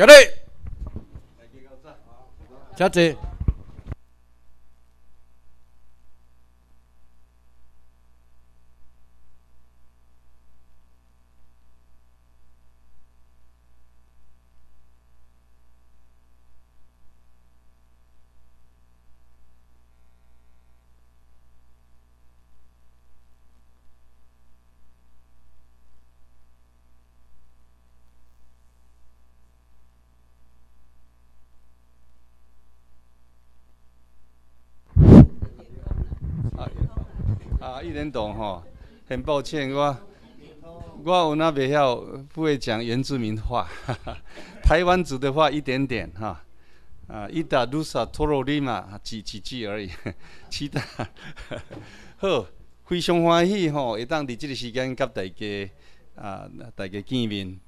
小得，小队。听动吼？很抱歉，我我有那袂晓，不会讲原住民话。台湾族的话一点点哈，啊，伊搭努萨托罗尼嘛，几几句而已。其他好，非常欢喜吼，会当伫即个时间甲大家啊，大家见面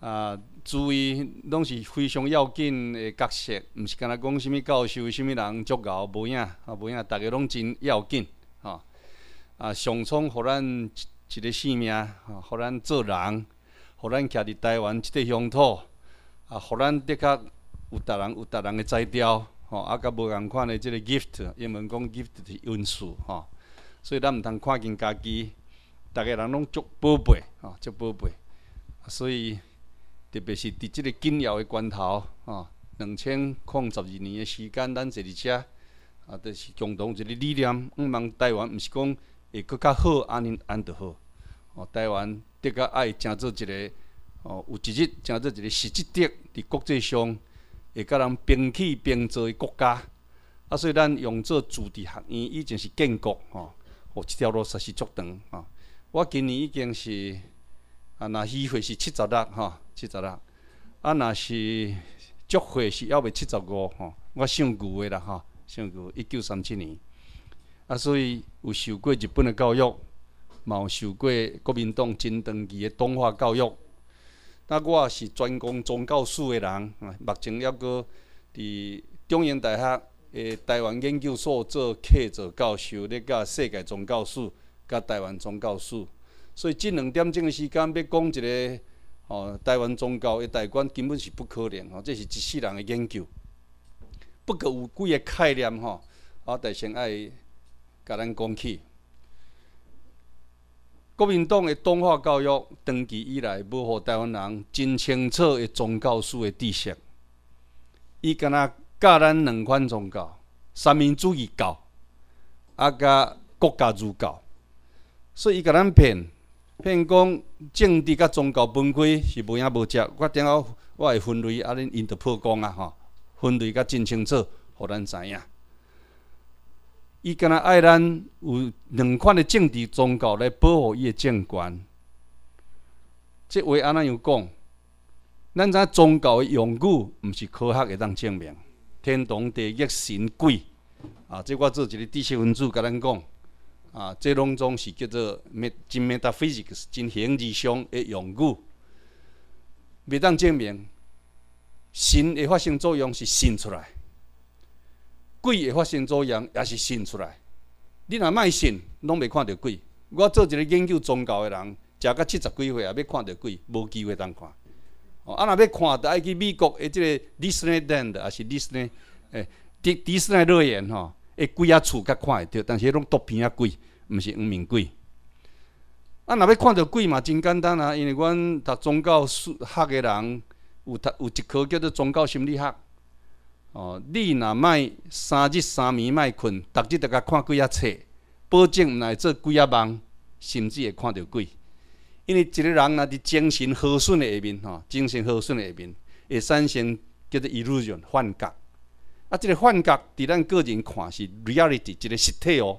啊，注意拢是非常要紧的角色，毋是干那讲啥物教授，啥物人足够，无影啊，无影，大家拢真要紧吼。啊，上苍，互咱一个性命，啊，互咱做人，互咱徛伫台湾即块乡土，啊，互咱的确有达人，有达人的才调，吼，啊，甲无共款的即个 gift，英文讲 gift 是恩赐，吼，所以咱毋通看见家己，逐个人拢足宝贝，啊，足宝贝，所以特别是伫即个紧要的关头，啊，两千空十二年的时间，咱坐伫遮，啊，都是共同一个理念，毋茫台湾，毋是讲。会更较好，安尼安得好。哦，台湾比甲爱诚做一个，哦，有一日诚做一个实质的，伫国际上会甲人边起边做个国家。啊，所以咱用做主题学院已经是建国，吼，哦，一条路实施足长。吼。我今年已经是啊，若虚岁是七十六，吼，七十六。啊，若是足岁是要未七十五，吼，我上旧的啦吼，上旧一九三七年。啊，所以有受过日本的教育，嘛有受过国民党、真长期的东化教育。那我是专攻宗教史的人，目前还阁伫中央大学诶台湾研究所做客座教授，咧教世界宗教史、甲台湾宗教史。所以，即两点钟的时间要讲一个哦，台湾宗教的代况根本是不可能哦，这是一世人诶研究，不过有几个概念吼，我哋先爱甲咱讲起，国民党诶东化教育长期以来无互台湾人真清楚诶宗教史诶知识，伊敢若教咱两款宗教，三民主义教，啊甲国家主教，所以伊甲咱骗骗讲政治甲宗教分开是无影无只，我顶我我会分类，啊恁因着破功啊吼，分类甲真清楚，互咱知影。伊敢若爱咱有两款的政治宗教来保护伊的政权，即话安那样讲，咱知宗教的用语毋是科学会当证明，天堂地狱神鬼啊，即我做一个知识分子甲咱讲啊，即拢总是叫做咩真 t 达 physics 真形而上的用语，袂当证明神会发生作用是神出来。鬼会发生作用，也是信出来。你若卖信，拢未看到鬼。我做一个研究宗教的人，食到七十几岁也要看到鬼，无机会通看。哦，啊，若要看就爱去美国诶，即个 Disneyland 也是 d i s n e y 诶，迪迪士尼乐园吼，诶，鬼啊，厝较会对。但是迄种毒片啊，鬼，毋是黄面鬼。啊，若要看到鬼嘛，真简单啊，因为阮读宗教学诶人，有读有一科叫做宗教心理学。哦，你若卖三日三暝卖困，逐日大家看几啊册，保证毋来做几啊梦，甚至会看到鬼。因为一个人若伫精神好损的下面吼，精神好损的下面，会产生叫做 illusion 幻觉。啊，这个幻觉伫咱个人看是 reality 一个实体哦，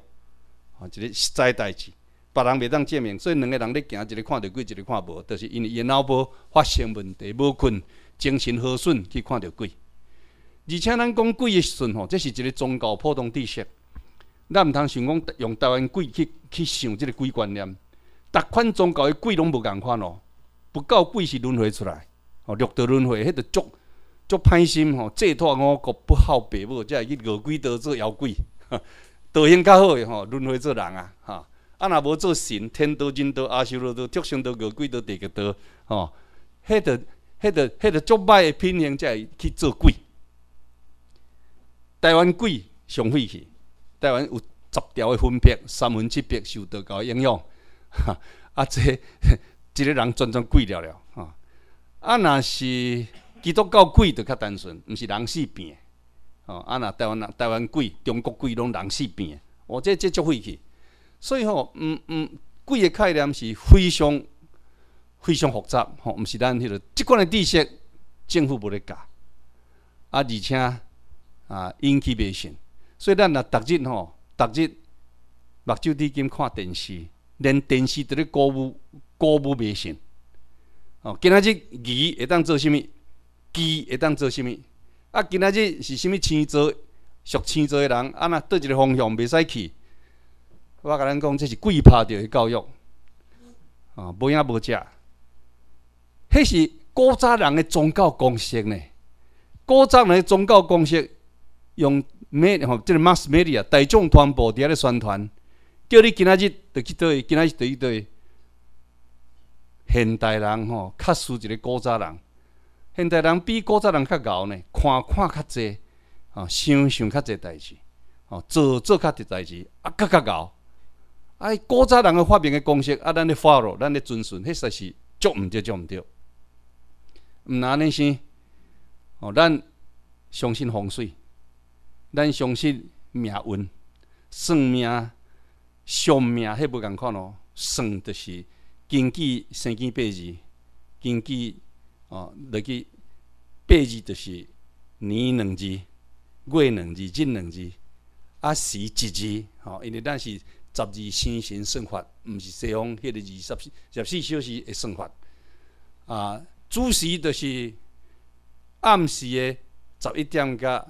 啊，一个实在代志，别人袂当证明。所以两个人咧行，一个看到鬼，一个看无，都是因为伊脑部发生问题，无困，精神好损去看到鬼。而且咱讲鬼的时阵吼，这是一个宗教普通知识。咱毋通想讲用台湾鬼去去想即个鬼观念。逐款宗教的鬼拢无共款哦，不够鬼是轮回出来哦。六道轮回，迄个足足歹心吼，这套我个不孝白母，才会去恶鬼道做妖鬼。道 行较好诶吼，轮回做人啊哈。啊，若无做神，天道、人道、阿修罗道、畜生道、恶鬼道，地个道哦。迄个迄个迄个足歹诶品行，才去做鬼。台湾鬼上费气。台湾有十条的分别，三分之八受道教影响，啊，这即 个人全全鬼了了吼，啊，若是基督教鬼就较单纯，毋是人事变。哦，啊，若台湾、人台湾鬼、中国鬼拢人病，变，哦，这这足费气。所以吼，毋、毋鬼的概念是非常、非常复杂，吼，毋是咱迄个即款的知识政府无咧教，啊，而且。啊，引起迷信。所以咱若逐日吼，逐日目睭滴金看电视，连电视伫咧鼓舞鼓舞迷信。哦，今仔日鱼会当做啥物？鸡会当做啥物？啊，今仔日是啥物星座？属星座的人，啊，若对一个方向袂使去，我甲咱讲，这是鬼拍着个教育。啊，无影无食，迄是古早人的宗教公式呢。古早人的宗教公式。用媒吼，这个 mass media 大众传播伫遐咧宣传，叫你今仔日得几多，今仔日得几多。现代人吼，较输一个古早人。现代人比古早人较牛呢，看看较济，啊，想想较济代志，啊，做做较济代志，啊，较较牛。啊，古早人个发明个公式，啊，咱咧发咯，咱咧遵循，迄个是足毋做唔着，做唔着。唔拿那些，哦，咱相信风水。咱相信命运，算命、相命，迄无共款咯。算就是根据生经八字，根据哦，落去八字就是年两字、月两字、日两字、啊时一字，哦，因为咱是十二生辰算法，毋是西方迄个二十十四小时的算法。啊，主时就是暗时的十一点甲。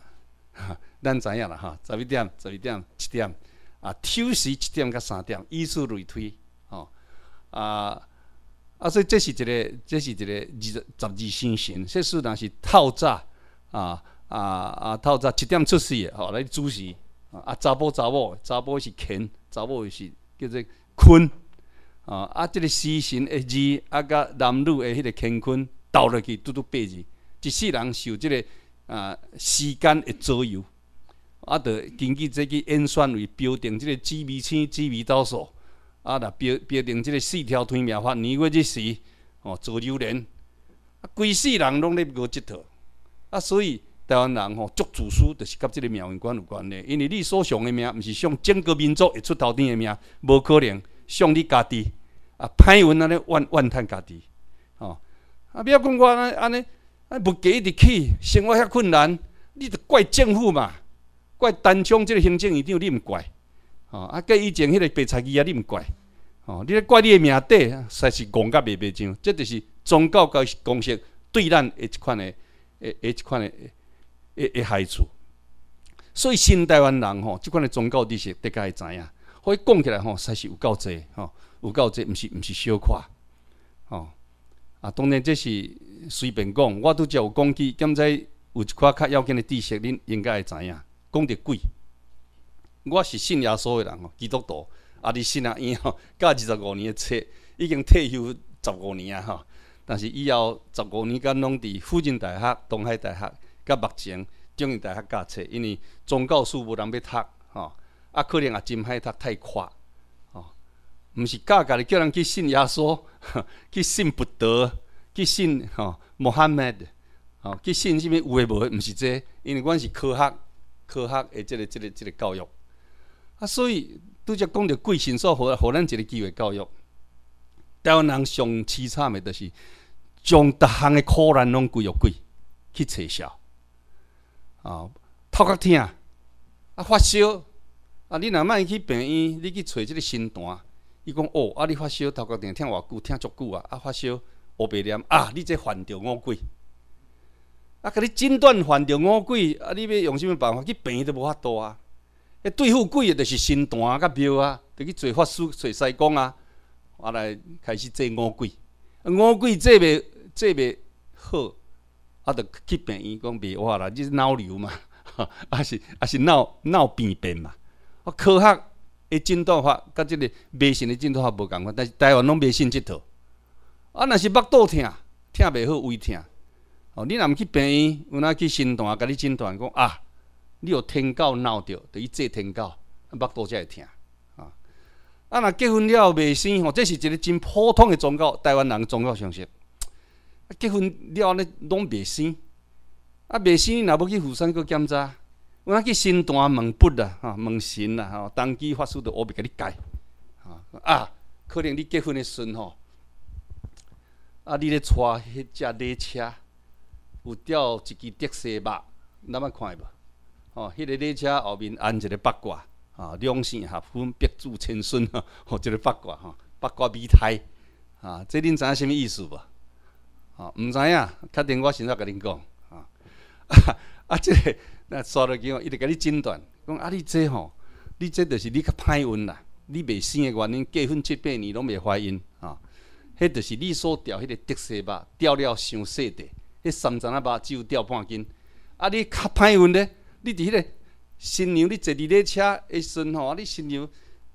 咱知影了哈，十一点、十二点、一点啊，休时一点到三点，以此类推。吼啊啊，所以这是一个，这是一个二十二星神。说是那是透早啊啊啊，透早七点出世事哦，来主持啊。啊，查甫查某，查甫是乾，查某是叫做坤啊。啊，这个星神二字啊，甲男女的迄个乾坤倒落去，拄拄八字，一世人受这个啊时间的左右。啊！著根据这个演算为标定这个经纬线、经纬度数啊！来标标定这个四条天命法。年月日时，哦，做流年啊，规世人拢咧过这套啊，所以台湾人吼，做祖师著是甲这个命运观有关的，因为你所想的命，毋是上整个民族会出头天的命，无可能上你家己啊，歹运安尼怨怨叹家己哦！啊，不要讲我安尼，安尼价一直起，生活遐困难，你著怪政府嘛。怪单枪即个行政院长你唔怪哦？啊，怪以前迄个白菜鸡啊，你唔怪哦？你咧怪你的名底，才是戆甲袂袂上。即就是宗教个公识对咱诶一款诶诶一款诶诶害处。所以新台湾人吼，即款的宗教知识得会知影。所以讲起来吼，才是有够侪吼，有够侪，毋是毋是小夸哦。啊，当然这是随便讲，我都则有讲起。现在有一款较要紧的知识，恁应该会知影。讲得鬼。我是信耶稣的人哦，基督徒，啊，伫信啊伊吼，教二十五年诶册，已经退休十五年啊吼，但是以后十五年间拢伫附近大学、东海大学、甲目前中央大学教册，因为宗教书无人要读吼，啊，可能也真歹读太快哦，毋是教教己叫人去信耶稣，去信不得，去信吼穆罕默德，哦，去信什物有诶无诶，毋是这，因为阮是科学。科学的即个、即个、即个教育，啊，所以拄则讲着贵，神说互互咱一个机会教育。台湾人上凄惨的，就是将逐项的苦难拢归于鬼去取笑。啊，头壳疼，啊发烧，啊你若莫去病院，你去找即个新单，伊讲哦，啊你发烧，头壳疼，疼偌久，疼足久啊，啊发烧，五百两，啊你这犯着五鬼。啊！甲你诊断犯着五鬼，啊！你要用什物办法去病都无法度啊？迄对付鬼的，就是神坛啊、甲庙啊，得去做法师、做西公啊，我来开始做五鬼。五鬼做袂做袂好，啊，得去病院讲袂活啦，这是脑瘤嘛，啊是啊是脑脑病变嘛。科学诶诊断法甲即个迷信的诊断法无共款，但是台湾拢迷信即套。啊，若是腹肚疼，疼袂好，胃疼。哦，你若毋去病院，有那去诊断，甲你诊断讲啊，你有天狗闹着，等于这天狗，擘多才会疼啊。啊，若结婚了未生吼，这是一个真普通的宗教，台湾人宗教识。啊，结婚了咧拢未生，啊未生，若要去妇产去检查，有那去诊断问卜啦，哈问神啦，吼，当机发师的我袂甲你解，啊啊，可能你结婚的时阵吼，啊你咧娶迄只列车。有吊一支得色肉，咱捌看无？哦，迄个列车后面安一个八卦，啊，两姓合婚，八字成孙，哦，一个八卦吼，八卦美胎啊，这恁知影啥物意思无？哦，毋知影，确定我先煞甲恁讲，啊，啊，啊，这个那刷去吼，伊直甲你诊断，讲啊，你这吼，你这就是你较歹运啦，你袂生的原因，结婚七八年拢袂怀孕，啊，迄著是你所吊迄个特色吧，吊了伤细块，迄三层阿爸只有吊半斤，啊你较歹运咧，你伫迄个新娘，你坐伫咧车，时阵吼，啊你新娘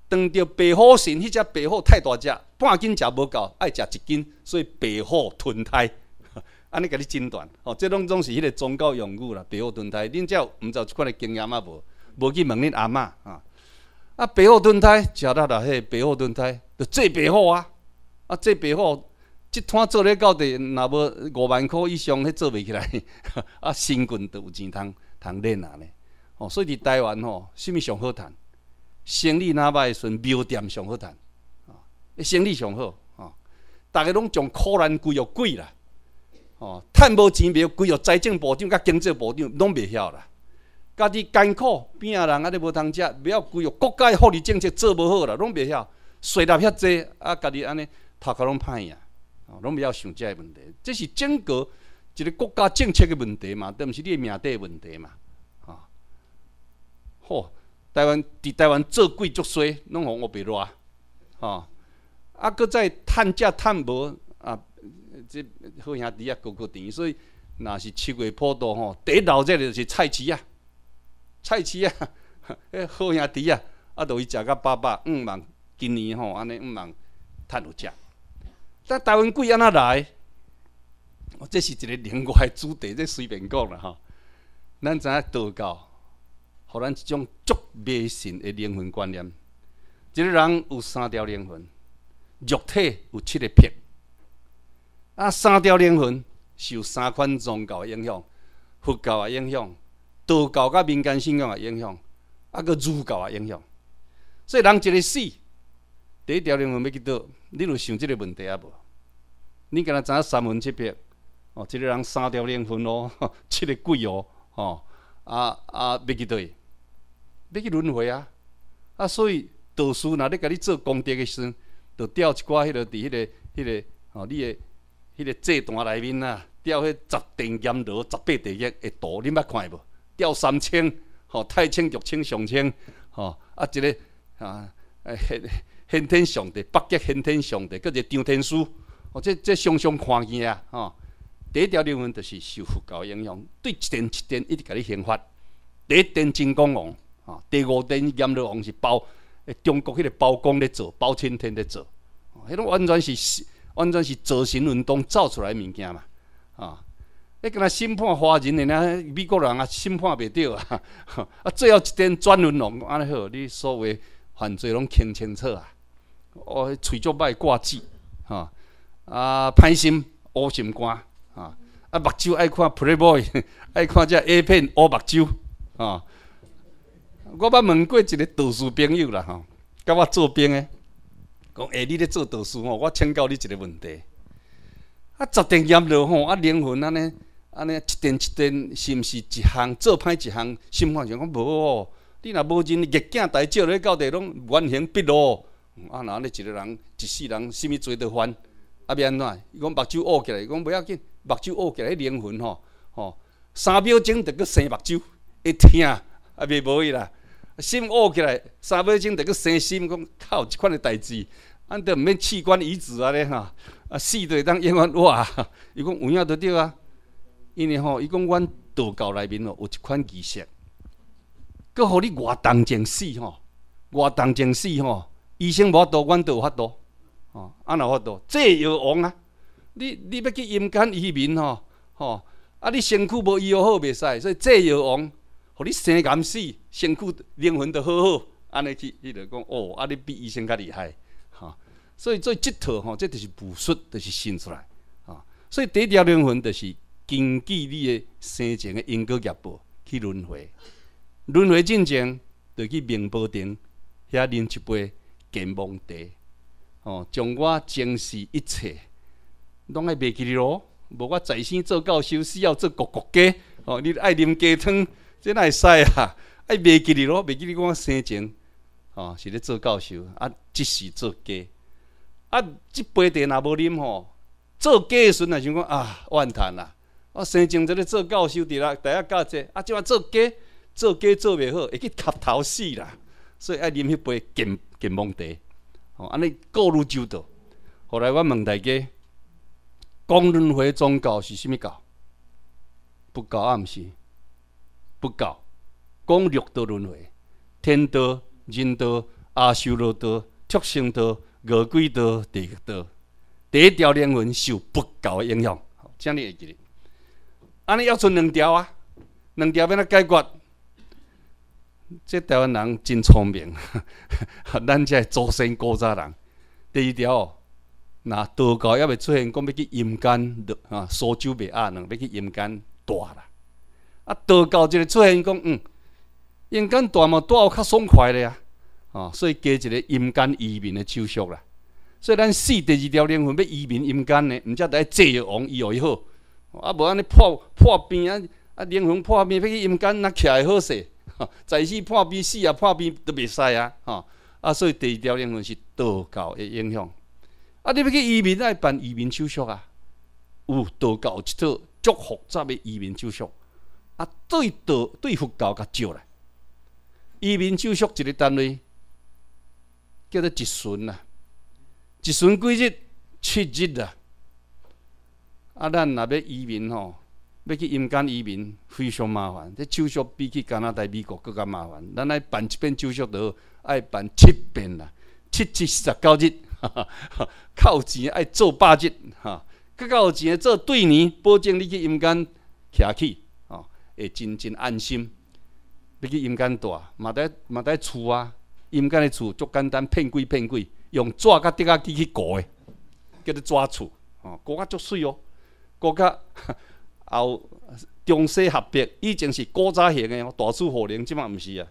当着白虎神，迄只白虎太大只，半斤食无够，爱食一斤，所以白虎吞胎，安尼甲你诊断，哦，这拢总是迄个宗教用语啦，白虎吞胎，恁只有即款的经验啊无？无去问恁阿嬷啊，啊白虎吞胎，吃啦？迄个白虎吞胎，就做白虎啊，啊做白虎。即摊做咧到底，若无五万箍以上，迄做袂起来。啊，新军著有钱通通练啊咧。哦，所以伫台湾吼，啥物上好趁生理哪摆顺，庙店上好趁啊。生理上好啊，大家拢将苦难归于鬼啦。哦，趁无钱，袂归于财政部长甲经济部长，拢袂晓啦。家己艰苦边啊，人啊你无通食，晓归于国家福利政策做无好啦，拢袂晓，税纳遐济，啊，家己安尼头壳拢歹啊。拢袂晓想个问题，这是整个一个国家政策的问题嘛，都毋是你个面的问题嘛，啊，吼，台湾伫台湾做贵做衰，拢互我袂热，吼，啊，搁再趁价趁无啊，即好兄弟啊，高高甜，所以若是七月普渡吼，第一老者就是菜市啊，菜市啊，迄 好兄弟啊，啊，都去食甲饱饱，毋罔今年吼，安尼毋罔趁有食。但台湾鬼安那来？我这是一个另外主题，这随便讲了吼，咱影道教，荷咱一种足迷信的灵魂观念。一个人有三条灵魂，肉体有七个魄。啊，三条灵魂受三款宗教的影响，佛教的影响，道教甲民间信仰的影响，啊个儒教的影响。所以人一个死，第一条灵魂要去倒，你有想这个问题啊无？你敢若知影三文七边，哦，一个人三条命分咯，七 个鬼哦，吼啊啊，要去对，要去轮回啊！啊，所以导师若咧甲你做功德个时，阵，着调一寡迄落伫迄个迄个吼，你的迄个祭坛内面啊，调迄十殿阎罗、十八地狱的图，你捌看无？调三清，吼太清、玉清、上清，吼啊，一个啊，先天上帝、北极天上帝，一个张天师。哦，这这常常看见啊！吼，第一条新闻就是受佛教影响，对一点一点一直甲你刑法。第一点真功哦，第五点阎罗王是包中国迄个包公在做，包青天在做，迄种完全是完全是造神运动造出来物件嘛！啊，你跟他审判华人，的家美国人啊审判袂着啊！啊，最后一点转轮哦，安尼好，你所谓犯罪拢清清楚啊！哦，喙足歹挂机，吼。啊，歹心、乌心肝啊！啊，目睭爱看《Playboy 》，爱看只 A 片，乌目睭啊！我捌问过一个厨师朋友啦，吼，甲我做兵诶，讲，下你咧做厨师吼，我请教你一个问题。啊，十点阎落吼，啊，灵魂安尼安尼，一点一点是毋是一项做歹一项，心话想讲无哦。你若无人日镜大照咧到底拢原形毕露。啊，那安尼一个人，一世人，啥物做都烦。啊，变安怎？伊讲目睭黑起来，伊讲不要紧，目睭黑起来，迄灵魂吼吼，三秒钟得阁生目睭，会疼啊，袂无去啦。心黑起来，三秒钟得阁生心，讲靠，即款诶代志，咱都毋免器官移植啊咧哈。啊死会当冤活啊。伊讲有影都着啊，因为吼，伊讲阮道教内面哦，有一款仪术，够互你活动情死吼，活动情死吼，医生无法度，阮都有法度。哦，安哪法度？这药王啊！你你要去阴间移民吼，吼啊！你身躯无医好好袂使，所以这药王，互你生癌死，身躯灵魂都好好，安尼去，伊就讲哦，啊你比医生较厉害，吼。所以做即套吼，这就是补术，就是信出来吼，所以第一条灵魂，就是根据你的生前的因果业报去轮回，轮回进前，就去明宝殿遐啉一杯健忘茶。哦，将我重是一切，拢爱袂记咧咯。无我在生做教授，死要做国国家。哦，你爱啉鸡汤，真会使啊！爱袂记咧咯，袂记咧我生前哦，是咧做教授啊，即时做家。啊，即杯茶若无啉吼，做家的时阵若想讲啊，万叹啦！我生前在咧做教授，伫啦，台下教者，啊，怎啊做家？做家做袂好，会去磕头死啦。所以爱啉迄杯健健忘茶。哦，安尼各路就到。后来我问大家，讲轮回宗教是甚物教？不教啊？毋是，不教。讲六道轮回：天道、人道、阿修罗道、畜生道、饿鬼道、地狱道。第一条灵魂受不教影响，好，这样你会记得。安尼要剩两条啊，两条要怎解决？即台湾人真聪明，咱遮系祖先古早人第二条，若道教还袂出现讲欲去阴间，啊，苏州未阿呢？欲去阴间大啦，啊，道教即个出现讲，嗯，阴间大嘛大有较爽快的啊。哦，所以加一个阴间移民的手续啦。所以咱死第二条灵魂欲移民阴间呢，毋只在祭王伊二好，啊，无安尼破破病啊，啊，灵魂破病欲去阴间那徛会好势？在去破病死啊！破病都袂使啊！吼啊，所以第二条英文是道教的影响。啊，你欲去移民，爱办移民手续啊？有道教一套足复杂嘅移民手续，啊，对道对佛教较少啦。移民手续一个单位叫做一旬啦，一旬几日？七日啦。啊，咱若要移民吼。要去阴间移民非常麻烦，这手续比起加拿大、美国更加麻烦。咱爱办一遍手续都爱办七遍啦，七七十九日，有 钱爱做八日，哈，较有钱做对年，保证你去阴间徛起哦，会真真安心。你去阴间住，嘛在嘛在厝啊，阴间的厝足简单，骗鬼骗鬼，用纸甲竹仔机去糊的，叫做纸厝哦，糊甲足水哦，糊甲。后中西合璧，以前是古早型的大树火林，即嘛毋是啊，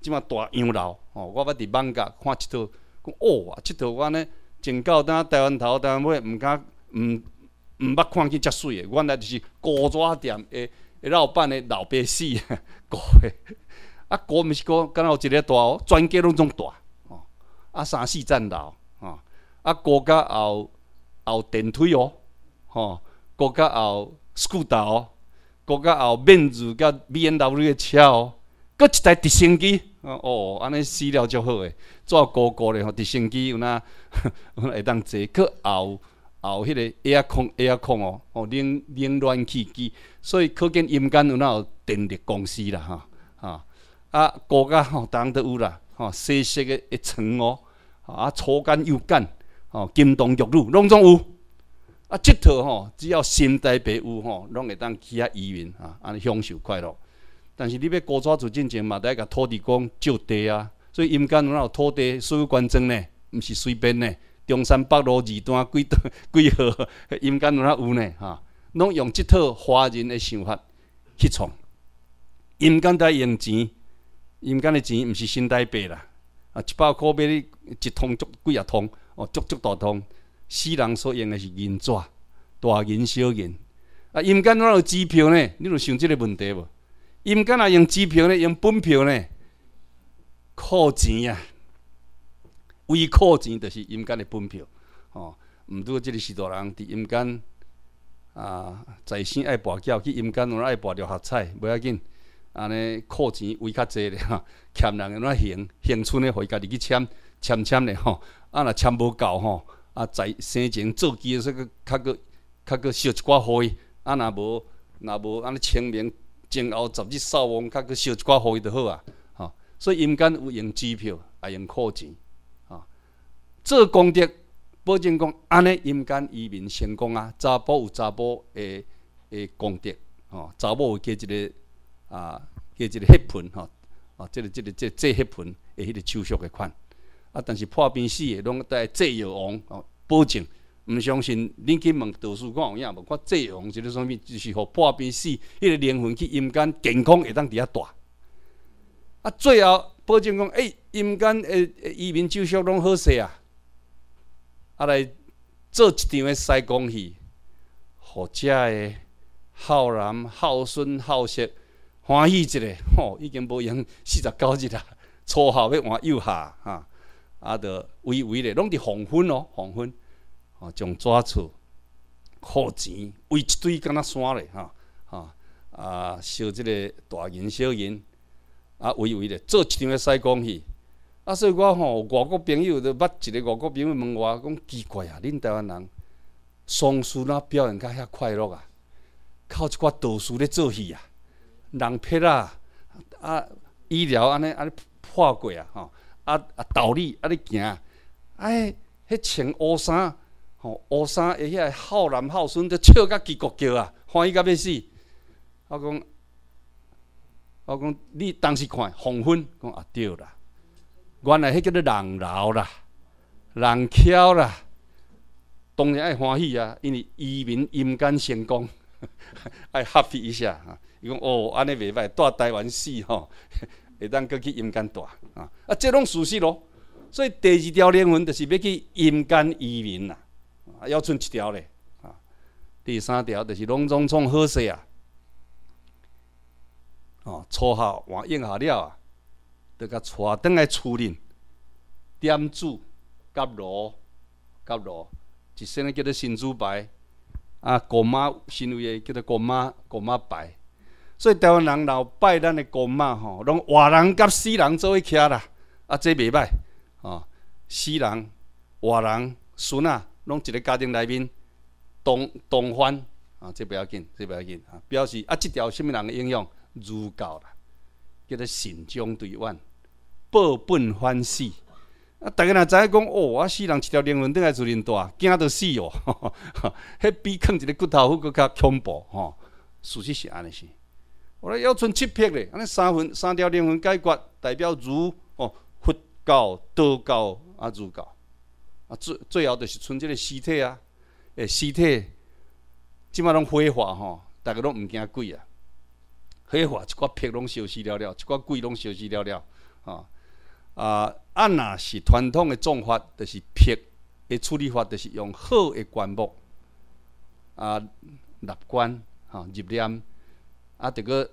即嘛大洋楼哦。我捌伫网甲看佚套，讲哦啊，佗套安尼真够呾台湾头台湾尾，毋敢毋毋捌看去遮水的，原来就是古早店的的老板的老死啊，古的。啊，古毋是讲敢若有一个大哦，全家拢总大哦，啊三四层楼吼。啊高甲后后电梯哦，吼高甲后。s c o o t e 哦，国家后面子甲 BMW 的车哦，搁一台直升机，哦，安尼死了就好诶，做高高咧吼直升机 有哪会当坐，搁后后迄个 Aircon Aircon 哦，哦冷冷暖气机，所以可见阴间有哪电力公司啦，哈啊啊国家吼当然都有啦，哈西式个一层哦，啊粗间又间，哦金童玉露拢总有。啊，佚套吼，只要心态别有吼，拢会当起啊，移民啊，安享受快乐。但是你要搞抓住进前嘛，得一个土地公、借地啊，所以阴间若有土地，所有关庄呢，毋是随便呢。中山北路二段几几号，阴间有哪有呢？哈，拢用即套华人的想法去创。阴间在用钱，阴间的钱毋是新台币啦，啊，一百箍买你一通足几啊通，哦，足足大通。死人所用的是银纸，大银小银。啊，阴间哪有支票呢？你有想即个问题无？阴间啊，用支票呢？用本票呢？靠钱啊，为靠钱，就是阴间的本票。哦，毋过即个许多人伫阴间啊，在生爱跋筊，去阴间我爱跋六合彩，袂要紧。安尼靠钱为较济咧，欠人个那行？乡村的伊家己去签签签咧吼。啊，若签无够吼。啊，在生前做几说个，较个较个烧一挂伊啊，若无若无，安尼清明前后十日扫墓，较个烧一挂伊就好啊。吼，所以阴间有用支票，也用靠钱吼，做功德，保证讲安尼阴间移民成功啊。查甫有查甫诶诶功德，吼查某有加一个啊加一个血盆，吼啊，即个即个即即血盆诶，迄个手续的款。啊！但是破病死的拢在借药王哦，保证毋相信，恁去问导师看，有影无。看我药王即个啥物？就是互破病死，迄个灵魂去阴间健康会当伫遐住。啊，最后保证讲，哎，阴间诶移民手续拢好势啊，啊来做一场诶西工戏，好遮诶，浩然、浩顺、浩色，欢喜一下，吼，已经无用四十九日啦，初夏要换幼下啊。啊，着微微咧拢伫黄昏咯，黄昏，哦，从纸厝付钱，为一堆敢若山咧，哈，吼，啊，烧这个大银小银，啊，微微咧做一场个赛工戏，啊，所以我吼外国朋友都捌一个外国朋友问我讲，奇怪啊，恁台湾人，上书那表演甲遐快乐啊，靠一寡读书咧做戏啊，人品啊，啊，医疗安尼安尼破过啊，吼。啊啊！道理啊，你行！哎，迄穿乌衫，吼乌衫，而且孝男孝孙都笑甲结国叫啊，欢喜甲要死。我讲，我讲，你当时看黄昏，讲啊对啦，原来迄叫做人老啦，人巧啦，当然爱欢喜啊，因为移民阴间成功，爱 happy 一下啊。伊讲哦，安尼袂歹，住台湾死吼。得当过去阴间住啊，啊，这拢事实咯。所以第二条灵魂就是要去阴间移民啦，啊，要剩一条咧啊，第三条就是拢总创好势啊。哦，撮好换用下了啊，得甲撮等来处理，点住，夹罗夹罗，一身呢叫做新主牌，啊，公妈新位的叫做公妈公妈牌。做台湾人，老拜咱的公妈吼，拢活人甲死人做一倚啦，啊，这袂歹哦。死人、活人、孙啊，拢一个家庭内面同同欢啊，这不要紧，这不要紧啊。表示啊，即条什物人的影响如狗啦，叫做神中对岸，报本欢喜。啊。大家若知影讲哦，我死人一条灵魂，你爱做人多，惊到死哦。迄比啃一个骨头佫较恐怖吼，事实是安尼是。我咧要存七片咧，安尼三分三条灵魂解决代表儒哦、佛教、道教啊、儒教啊，最最后就是存即个尸体啊，诶，尸体即摆拢火化吼，逐个拢毋惊鬼啊，火化一寡片拢烧死了，了，一寡鬼拢烧死了，了啊啊！按呐是传统的葬法，就是片的处理法，就是用好的棺木啊，立棺吼，入殓。啊！得个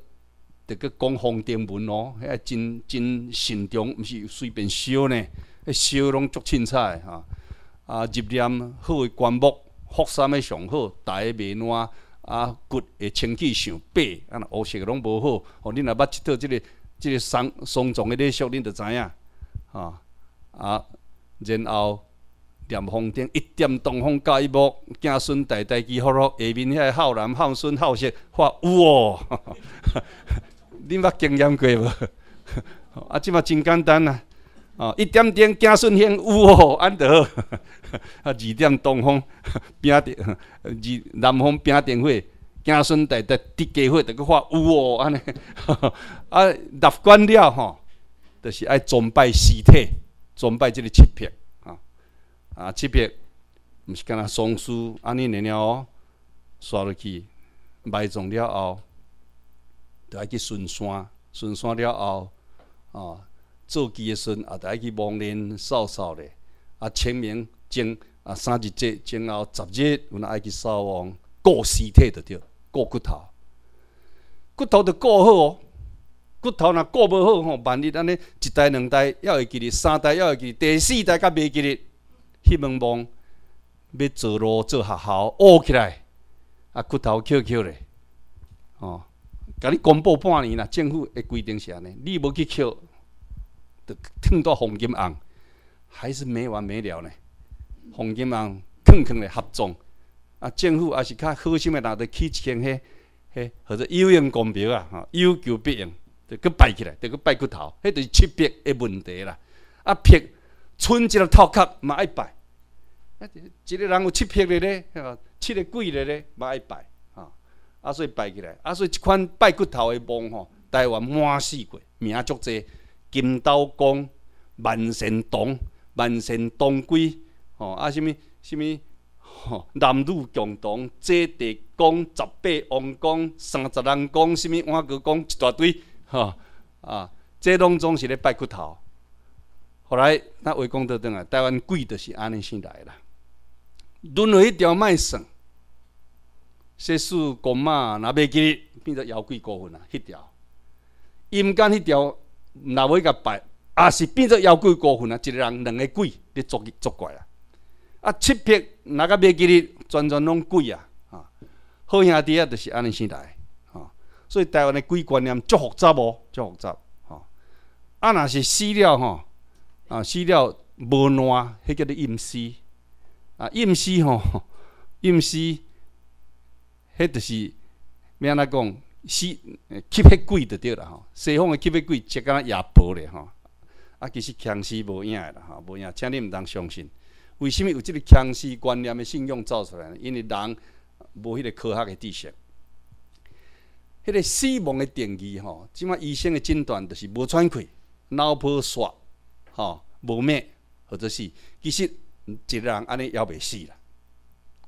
得个，讲方电文哦，个真真慎重，毋是随便烧呢。迄烧拢足凊彩哈！啊，入殓好诶棺木，火山诶上好，台面话啊骨会清气上白，啊乌色拢无好。哦，恁若捌佚佗即个即个丧丧葬诶礼俗，恁着知影吼。啊。然后。点风一点东风加一波，子孙代代基福咯下面遐孝男孝孙孝媳发有哦。你捌经验过无？啊，即嘛真简单啊！啊，一点点子孙先有哦，安得？啊，二点东风拼点，二南风边点火，子孙代代得家会得个发有哦安尼。啊，乐观了吼，就是爱崇拜尸体，崇拜即个七骗。啊，即边毋是敢若松鼠安尼年了，刷落去埋葬了后，着爱去巡山，巡山了后，啊，做基的孙啊，着爱去蒙林扫扫咧，啊，清明前啊，三日节前后十日，我爱去扫亡，顾尸体着着，顾骨头，骨头着顾好哦。骨头若顾无好吼，万一安尼一代两代要会记哩，三代要会记，第四代甲袂记哩。黑蒙蒙，要做路做学校，乌起来，啊骨头翘翘咧。哦，甲你公布半年啦，政府的规定是安尼，你无去翘，就烫到黄金红，还是没完没了呢？黄金红坑坑的合众，啊政府也是较好心的，拿着几千迄迄或者有用公票啊，有求必应，就去摆起来，就去摆骨头，迄就是区别的问题啦，啊撇。剩一个头壳嘛爱拜，一个人有七撇的咧，吼七个鬼的咧嘛爱拜啊，啊所以拜起来，啊所以这款拜骨头的墓吼，台湾满世界名足侪金刀公、万神童、万神童归吼啊，什物什物吼男女共同这地公、十八王公、三十六公，甚物我糕讲一大堆吼。啊，这拢总是咧拜骨头。后来，那为功德灯啊，台湾贵的是安尼先来了。多了一条卖神，说是干嘛？那袂记哩，变作妖怪过分啊！迄条阴间迄条，那袂甲白，也是变作妖怪过分啊！一个人两个鬼，咧作作怪啊！啊，七骗那个袂记哩，全全拢鬼啊！啊，好兄弟啊，就是安尼先来啊。所以台湾的鬼观念足复杂哦，足复杂啊！啊，若是死了哈。啊，死了无烂，迄叫做阴尸。啊，阴尸吼，阴尸，迄就是，要安怎讲，死吸血鬼就对了吼。西方的吸血鬼只敢野薄咧吼。啊，其实僵尸无影的啦，吼，无影，请恁毋通相信。为什物有即个僵尸观念的信仰造出来呢？因为人无迄个科学的知识，迄个死亡的定义吼，即嘛医生的诊断就是无喘气、脑破血。吼，无咩，或者是其实，一个人安尼也未死啦。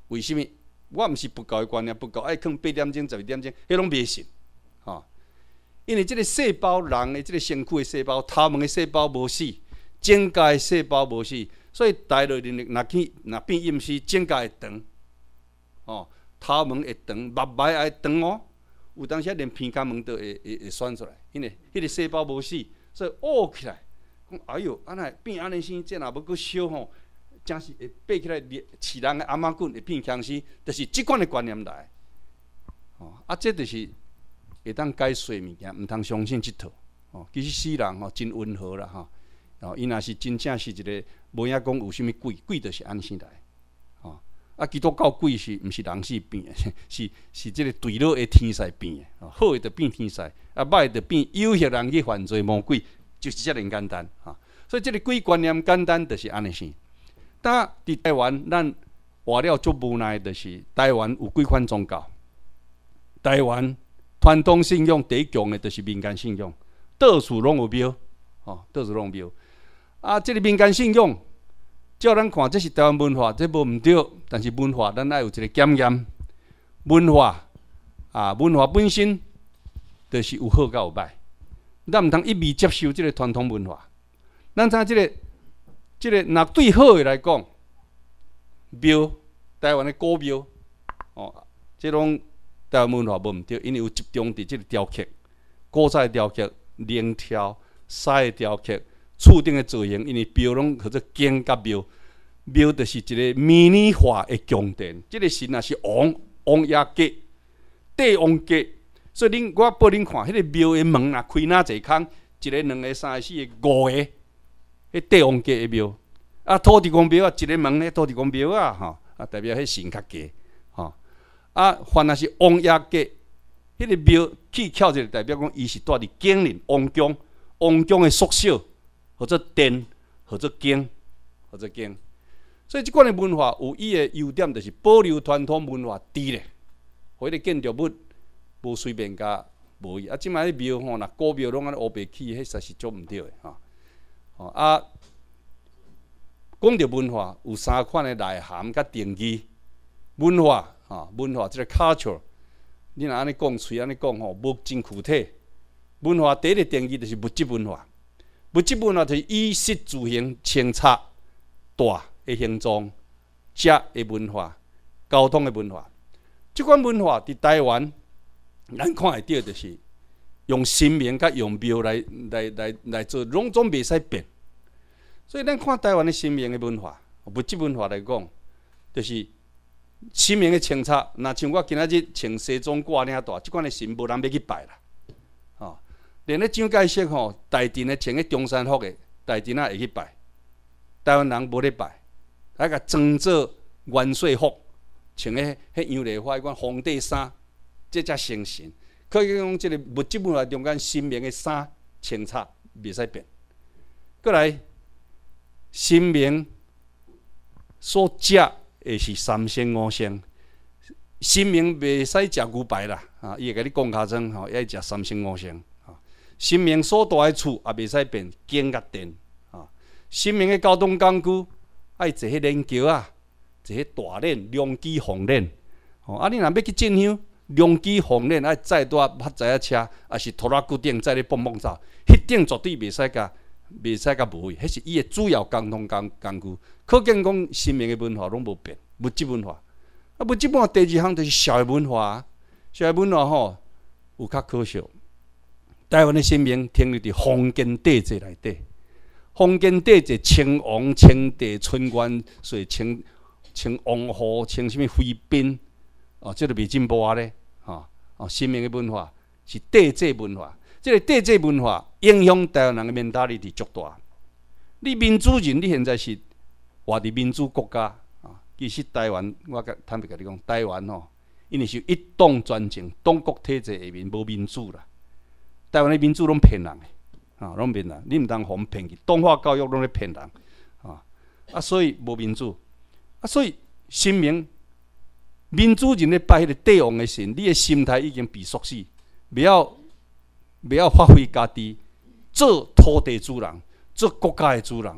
为什物？我毋是不够嘅观念，不够，爱囥八点钟、十二点钟，迄拢袂信吼。因为即个细胞人诶，即个身躯诶细胞，头毛诶细胞无死，增加诶细胞无死，所以大脑能力若去若变阴虚，增加会长。哦，头毛会长，目眉也会长哦。有当时连鼻腔门都会、会、会算出来，因为迄个细胞无死，所以恶起来。哎哟，安尼变安尼先，真啊要够烧吼，真是会爬起来，饲人个阿妈棍会变僵尸，就是即款个观念来。哦，啊，这就是会当解水物件，毋通相信即套。哦，其实死人吼真温和啦，吼、吼，伊若是真正是一个无影讲有啥物鬼，鬼就是安心来。哦，啊，基督教鬼是毋是人 是变？是是即个对落个天灾变，吼、好诶著变天灾，啊，歹著变有些人去犯罪魔鬼。就是遮尔简单啊，所以即个规观念简单就是安尼先。但伫台湾，咱活了足无奈就是，台湾有几款宗教。台湾传统信仰第一强的，就是民间信仰，到处拢有庙，哦，到处拢有庙，啊，这个民间信仰照咱看，这是台湾文化，这无毋对，但是文化咱爱有一个检验，文化啊，文化本身，就是有好甲有歹。咱毋通一味接受即个传统文化，咱影即个，即个若对好的来讲，庙，台湾的古庙，哦，即拢台湾文化无毋对，因为有集中伫即个雕刻，古早诶雕刻、挑条、诶雕刻、厝顶的造型，因为庙拢叫做尖甲庙，庙就是一个迷你化的宫殿，即个神若是王王爷阁帝王阁。所以恁我报恁看，迄个庙的门啊开哪济空，一个、两个、三个、四个、五个。迄帝王家的庙，啊，土地公庙啊，一个门，迄土地公庙啊，吼啊，代表迄神较低，吼啊，反那是王爷家，迄个庙起翘就代表讲伊是住伫建宁、王宫，王宫的缩小，或者殿，或者宫，或者宫。所以即款的文化有伊的优点，就是保留传统文化低嘞，或者建筑物。无随便加无伊，啊！即卖迄庙吼，若古庙拢安尼乌白起，迄实是做毋对的吼。吼啊，讲着文化，有三款的内涵甲定义。文化，吼文化即个 culture，你若安尼讲，随安尼讲吼，无真具体。文化第一个定义就是物质文化，物质文化就是衣食住行清差大的形状、食的文化、交通的文化。即款文化伫台湾。咱看会着，就是用姓名甲用表来来来来做，拢总袂使变。所以咱看台湾的姓名的文化，物质文化来讲，就是姓名的穿插。若像我今仔日穿西装挂领带，即款的姓无人要去拜啦。哦，连咧怎解释吼？大弟呢穿个中山服的，大弟阿会去拜？台湾人无咧拜，他个装作元帅服，穿个迄样嘢，穿迄款皇帝衫。即才成形，可以讲即个物质文化中间，新明诶衫、清插未使变。过来，新明所食诶是三鲜五鲜，新明未使食牛排啦，啊，伊会甲你讲假真，吼，爱食三鲜五鲜。啊，新所住诶厝也未使变建甲电啊，新明嘅交通工具爱坐迄连桥啊，坐迄大链、两基红链。哦，啊，你若要去进香，两机红链，哎，载多拍载啊车，也是拖拉机顶在咧蹦蹦走。迄顶绝对袂使甲袂使甲无去。迄是伊个主要交通工具。可见讲，新民诶文化拢无变，物质文化。啊，物质文化第二项就是社会文化。社会文化吼，有较可惜。台湾个新民停留伫封建帝制内底，封建帝制，称王称帝，村官以称称王侯，称什物妃嫔。哦，即个未进步啊咧，吼哦，新民嘅文化是帝制文化，即个帝制文化影响台湾人嘅面搭力伫足大。你民主人，你现在是活伫民主国家啊。其实台湾，我甲坦白甲你讲台湾吼，因为是一党专政，党国体制下面无民主啦。台湾嘅民主拢骗人嘅，啊，拢骗人，你通互阮骗去，党化教育拢咧骗人，啊，啊，所以无民主，啊，所以新民。民主人咧拜迄个帝王的神，你的心态已经被束缚，不要不要发挥家己，做土地主人，做国家的主人，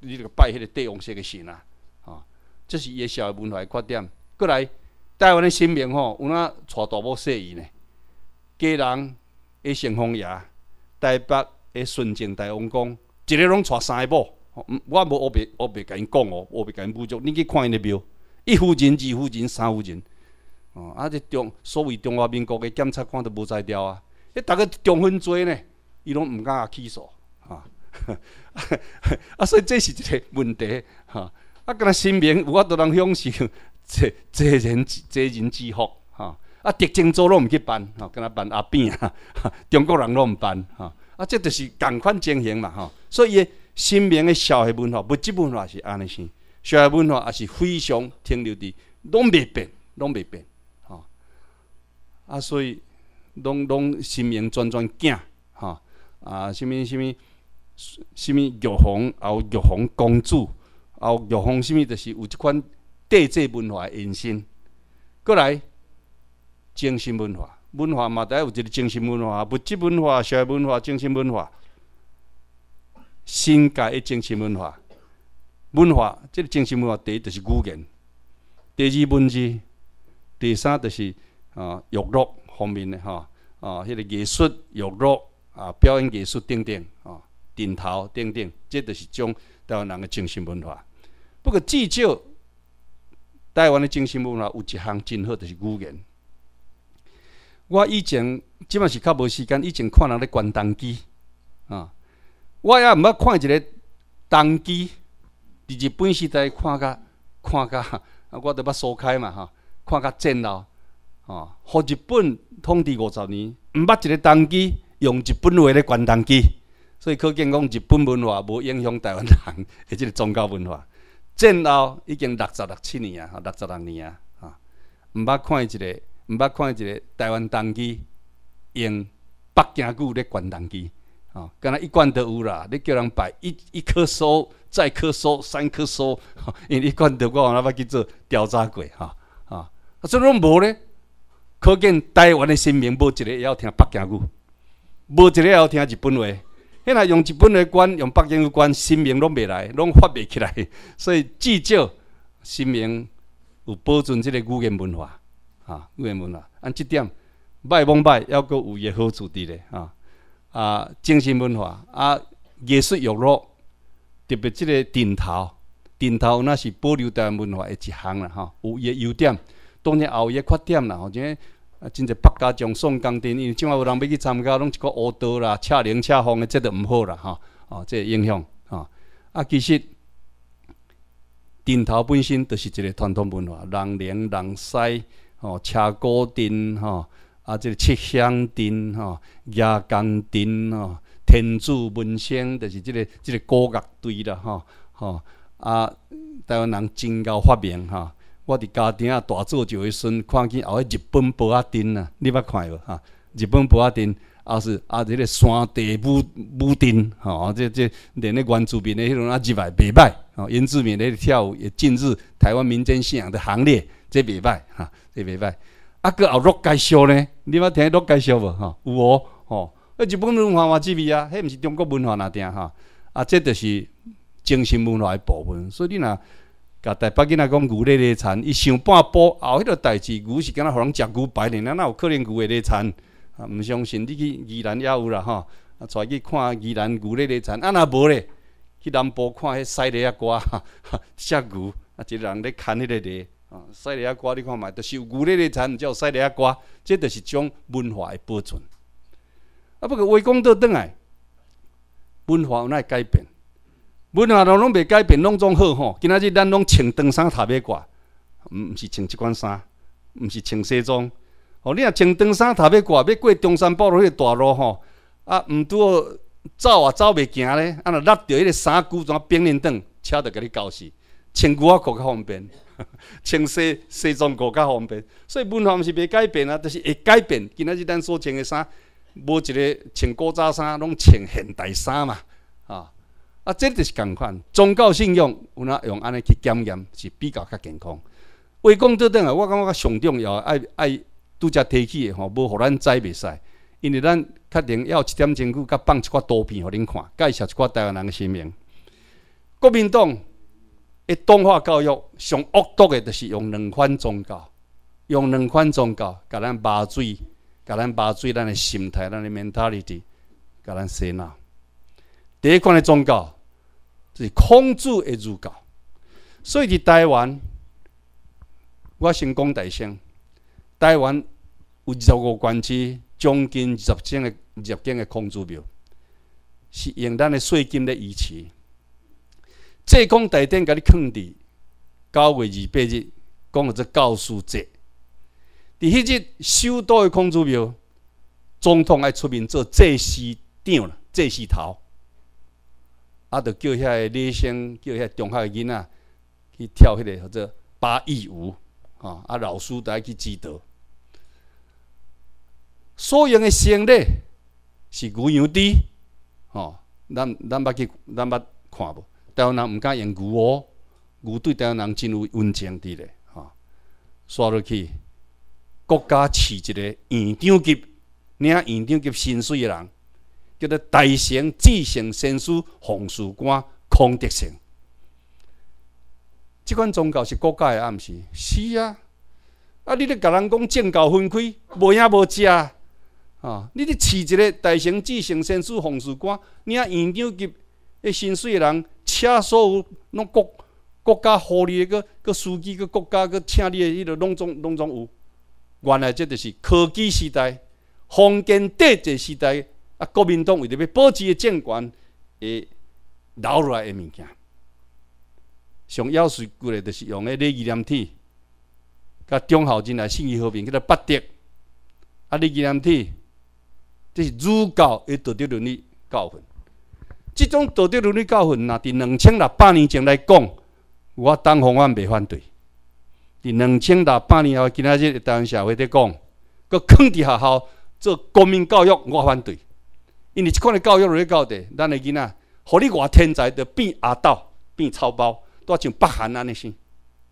你就拜迄个帝王式嘅神啊！啊，这是伊个小会文化缺点。过来，台湾的新兵吼，有哪娶大某说伊呢，家人诶，新丰爷，台北、的顺境大王讲，一日拢娶三部，我无我别我别甲伊讲哦，我别甲伊侮辱，你去看因的庙。一夫人，二夫人，三夫人，哦，啊，这中所谓中华民国的检察官都无在调啊，迄逐个中分罪呢，伊拢毋敢起诉啊，啊，所以这是一个问题哈，啊，敢若新民有法度通享受这这人这人之福哈，啊，特征组拢毋去办哈，敢若办阿扁哈，中国人拢毋办哈，啊，这就是共款情形嘛哈，所以新民的消费文化物质文化是安尼先。小学文化也是非常停留伫拢未变，拢未变，吼。啊，所以，拢拢，心形转转镜，吼。啊，什物什物什物玉皇，还有玉皇公主，还有玉皇，什物，就是有一款帝制文化延伸过来，精神文化，文化嘛，当有一个精神文化，物质文化、社会文化、精神文化，新界的精神文化。文化，即个精神文化，第一就是语言，第二文字，第三就是啊娱乐方面的吼，啊，迄个艺术、娱乐啊，表演艺术等等啊，镜头等等，即就是种台湾人的精神文化。不过至少台湾的精神文化有一项真好，就是语言。我以前即嘛是较无时间，以前看人咧关东机啊，我也毋捌看一个东机。伫日本时代，看甲看甲，啊，我得捌收开嘛哈，看甲战后，吼，互日本统治五十年，毋捌一个单机用日本话咧关单机，所以可见讲日本文化无影响台湾人，尤 即个宗教文化。战后已经六十六七年啊，六十六年啊，啊，毋捌看一个，毋捌看一个台湾单机用北京句咧关单机。啊，敢若一贯的有啦，你叫人摆一一颗酥，再一棵树，三颗树，因一贯的我，我那把去做调查过哈啊！所以拢无咧，可见台湾的新名无一个会晓听北京话，无一个会晓听日本话。现在用日本的管用北京的关，新名拢未来，拢发袂起来。所以至少新名有保存这个语言文化啊，语言文化按这点歹蒙歹，还够有业好处伫咧啊！啊，精神文化啊，艺术娱乐，特别即个顶头，顶头那是保留湾文化一项啦，吼有伊个优点，当然也有伊个缺点啦，吼、即个啊，真侪北家长宋江电因为正有人要去参加，拢一个乌道啦、车零车荒的，这都毋好啦，吼、哦，这影响吼，啊，其实顶头本身就是一个传统文化，人灵人西哦，车过丁吼。啊即个七香丁吼鹅肝丁吼天主门生著是即个即个古乐队啦吼吼啊台湾人真够发明吼我伫家庭啊大做就迄阵看见后诶日本保啊丁啊你捌看无吼日本保啊丁也是啊，即、迄个山地舞舞丁吼啊即即连咧原住民诶迄阵啊入来袂歹吼原住民咧跳舞会进入台湾民间信仰的行列即袂歹哈即袂歹啊，个有肉介绍呢？你捌听牛肉介绍无？吼？有哦，吼，迄日本文化嘛，滋味啊，迄毋是中国文化那点哈。啊，这著是精神文化诶部分。所以你若甲台北囡仔讲牛咧咧餐，伊想半步后迄个代志，牛是敢若互人食牛排的，哪有可能牛会咧餐？啊，毋相信，你去宜兰也有啦，吼。啊，带去看宜兰牛咧咧餐，啊若无咧，去南部看迄个咧啊瓜哈，杀牛啊，一人咧牵迄个咧。啊，晒里阿瓜，你看嘛，就是牛奶的产叫晒里阿瓜，这就是种文化的保存。啊，不过话讲倒等来文化有哪改变？文化拢拢袂改变，拢总好吼。今仔日咱拢穿长衫、头尾褂，毋是穿这款衫，毋是穿西装。哦，你若穿长衫、头尾褂，要过中山北路迄大路吼，啊，拄好走啊走袂行咧，啊，若落着迄个衫裤全变硬冻，车着给你搞死。穿褂搁较方便。穿 西西装裤较方便，所以文化毋是袂改变啊，就是会改变。今仔日咱所穿的衫，无一个穿古早衫，拢穿现代衫嘛，啊，啊，这就是共款。宗教信仰有哪用安尼去检验，是比较较健康。话讲这等来，我感觉上重要爱爱拄则提起吼，无互咱知袂使。因为咱确定要一点钟久，甲放一寡图片互恁看，介绍一寡台湾人的姓名，国民党。一动画教育上恶毒的，就是用两款宗教，用两款宗教，甲咱麻醉，甲咱麻醉咱的心态，咱的 mentality，甲咱洗脑。第一款的宗教，就是孔子的儒教。所以，台湾，我先讲台声，台湾有十五个县市将近十间的、十间的孔子庙，是用咱的税金来支持。这公大殿甲你空伫九月二八日，讲叫做教书节。伫迄日，首都的孔子庙，总统爱出面做祭司长啦，祭司头。啊，着叫遐女生，叫遐中学个囡仔去跳迄个叫做八佾舞啊。啊，老师爱去指导。所用的生理是牛羊猪，吼，咱咱捌去，咱捌看无？台湾人毋敢用牛哦，牛对台湾人真有温情伫咧吼，刷落去国家饲一个院长级，领院长级薪水的人叫做大成至型先师红树官空德性，即款宗教是国家的，啊，毋是是啊，啊，你咧甲人讲政教分开，无影无食，啊，你咧饲一个大成至型先师红树官，领院长级个薪水的人。请所有拢国国家福利个个司机个国家个请你个迄落拢总拢总有，原来这就是科技时代、封建帝制时代啊！国民党为着要保持的政权，留落来诶物件，上钥匙过来就是用诶锂电池，甲忠孝仁爱、信息和平叫做八折，啊，锂电池，这是儒教诶道德伦理教训。这种道德伦理教训，那在两千六百年前来讲，我当红我袂反对；在两千六百年后，今仔日当社会在讲，搁藏伫学校做国民教育，我反对。因为这款的教育如何搞得，咱的囡仔，互你外天才就变阿斗，变草包，都像北韩安尼先。